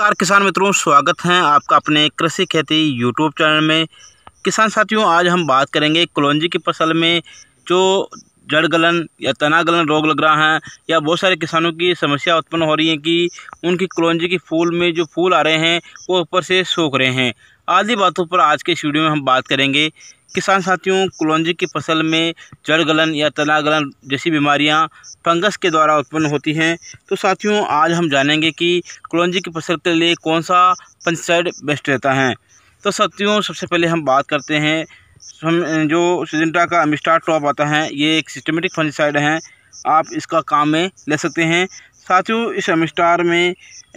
नमस्कार किसान मित्रों स्वागत है आपका अपने कृषि खेती यूट्यूब चैनल में किसान साथियों आज हम बात करेंगे कलौंजी की फसल में जो जड़ गलन या तना गलन रोग लग रहा है या बहुत सारे किसानों की समस्या उत्पन्न हो रही है कि उनकी कलौंजी के फूल में जो फूल आ रहे हैं वो ऊपर से सूख रहे हैं आदि बातों पर आज के इस वीडियो में हम बात करेंगे किसान साथियों कुलौंजी की फसल में जड़ गलन या तना गलन जैसी बीमारियां फंगस के द्वारा उत्पन्न होती हैं तो साथियों आज हम जानेंगे कि कुलौंजी की फसल के लिए कौन सा पंचसाइड बेस्ट रहता है तो साथियों सबसे पहले हम बात करते हैं हम जो सिजेंटा का अमिस्टार टॉप आता है ये एक सिस्टमेटिक फंजिसाइड है आप इसका काम में ले सकते हैं साथियों इस अमिस्टार में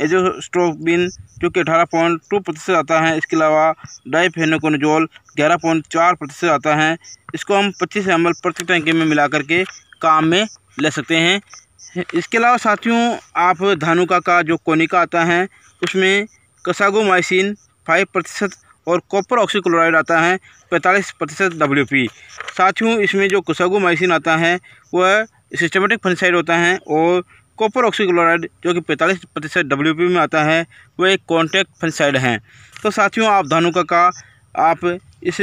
एजोस्ट्रोबिन जो कि अठारह पॉइंट टू प्रतिशत आता है इसके अलावा डाइफेनोकोनजोल ग्यारह पॉइंट चार प्रतिशत आता है इसको हम पच्चीस एम प्रति टंके में मिला करके काम में ले सकते हैं इसके अलावा साथियों आप धानुका का जो कोनिका आता है उसमें कसागोमाइसिन फाइव प्रतिशत और कॉपर ऑक्सीक्लोराइड आता है पैंतालीस प्रतिशत डब्ल्यू पी साथियों इसमें जो कसागोमाइसिन आता है वह सिस्टमेटिक फनसाइड होता है और कॉपर ऑक्सीक्लोराइड जो कि पैंतालीस प्रतिशत डब्ल्यू में आता है वो एक कॉन्टैक्ट फंसाइड है तो साथियों आप धनुका का आप इस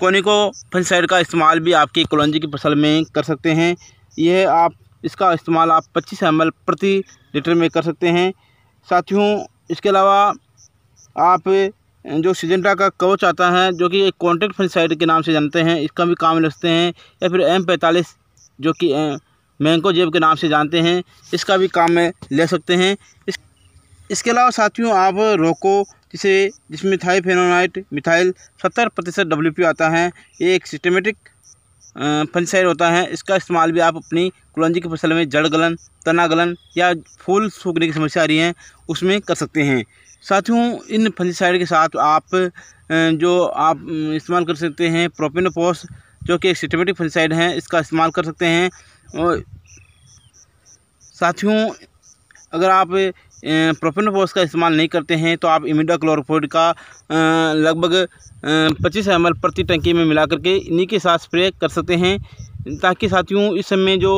कोनिको फंसाइड का इस्तेमाल भी आपकी कॉलोजी की फसल में कर सकते हैं यह आप इसका इस्तेमाल आप 25 एम प्रति लीटर में कर सकते हैं साथियों इसके अलावा आप जो सिजेंटा का कवच आता है जो कि एक कॉन्टैक्ट फंसाइड के नाम से जानते हैं इसका भी काम लगते हैं या फिर एम पैंतालीस जो कि मैंगो जेब के नाम से जानते हैं इसका भी काम में ले सकते हैं इस इसके अलावा साथियों आप रोको जिसे जिसमें थाईफेनोनाइट मिथाइल सत्तर प्रतिशत डब्ल्यू आता है ये एक सिस्टमेटिक फंसाइड होता है इसका इस्तेमाल भी आप अपनी कुलंजी की फसल में जड़ गलन तना गलन या फूल सूखने की समस्या आ रही है उसमें कर सकते हैं साथियों इन फंजीसाइड के साथ आप जो आप इस्तेमाल कर सकते हैं प्रोपिनोपोस जो कि एक सिस्टमेटिक फंजीसाइड है इसका इस्तेमाल कर सकते हैं और साथियों अगर आप प्रोपेन फोर्स का इस्तेमाल नहीं करते हैं तो आप इमिडा क्लोरोफोड का लगभग 25 एम प्रति टंकी में मिला करके इन्हीं के साथ स्प्रे कर सकते हैं ताकि साथियों इस समय जो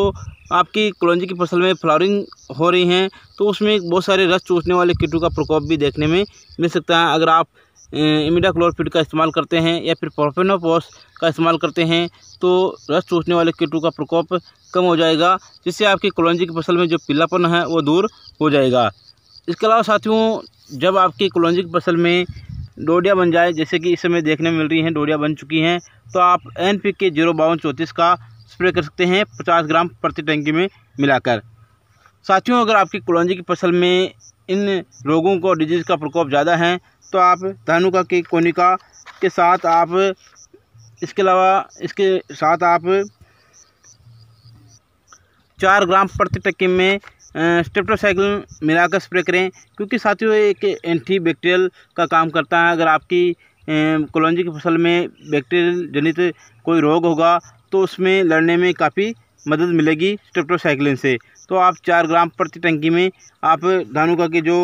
आपकी कलौजी की फसल में फ्लावरिंग हो रही हैं तो उसमें बहुत सारे रस चूसने वाले कीटों का प्रकोप भी देखने में मिल सकता है अगर आप इमिडा क्लोरफिड का इस्तेमाल करते हैं या फिर प्रोफेनोपोस का इस्तेमाल करते हैं तो रस चूसने वाले कीटों का प्रकोप कम हो जाएगा जिससे आपकी कलौजी की फसल में जो पीलापन है वो दूर हो जाएगा इसके अलावा साथियों जब आपकी कलौजी की फसल में डोडिया बन जाए जैसे कि इस समय देखने मिल रही हैं डोडिया बन चुकी हैं तो आप एन पी के जीरो बावन चौंतीस का स्प्रे कर सकते हैं पचास ग्राम प्रति टंकी में मिलाकर साथियों अगर आपकी कलौजी की फसल में इन रोगों को डिजीज़ का प्रकोप ज़्यादा है तो आप का की कोनिका के साथ आप इसके अलावा इसके साथ आप चार ग्राम प्रति टक्की में स्टेप्टोसाइकिल मिलाकर स्प्रे करें क्योंकि साथियों एक एंटी बैक्टीरियल का काम करता है अगर आपकी कॉलोनी की फसल में बैक्टीरियल जनित कोई रोग होगा तो उसमें लड़ने में काफ़ी मदद मिलेगी स्ट्रेप्टोसाइक्लिन से तो आप चार ग्राम प्रति टंकी में आप धानुका के जो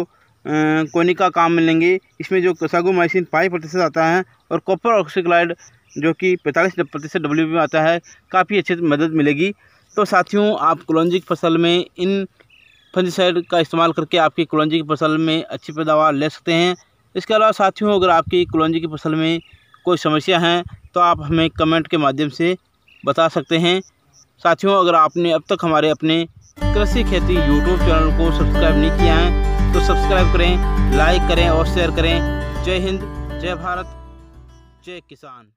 का काम में लेंगे इसमें जो सागोमाइसिन फाइव प्रतिशत आता है और कॉपर ऑक्सीक्लाइड जो कि पैंतालीस प्रतिशत डब्ल्यू में आता है काफ़ी अच्छी मदद मिलेगी तो साथियों आप की फसल में इन फंजीसाइड का इस्तेमाल करके आपकी कुलंजी की फसल में अच्छी पैदावार ले सकते हैं इसके अलावा साथियों अगर आपकी कुलंजी की फसल में कोई समस्या है तो आप हमें कमेंट के माध्यम से बता सकते हैं साथियों अगर आपने अब तक हमारे अपने कृषि खेती यूट्यूब चैनल को सब्सक्राइब नहीं किया है तो सब्सक्राइब करें लाइक करें और शेयर करें जय हिंद जय भारत जय किसान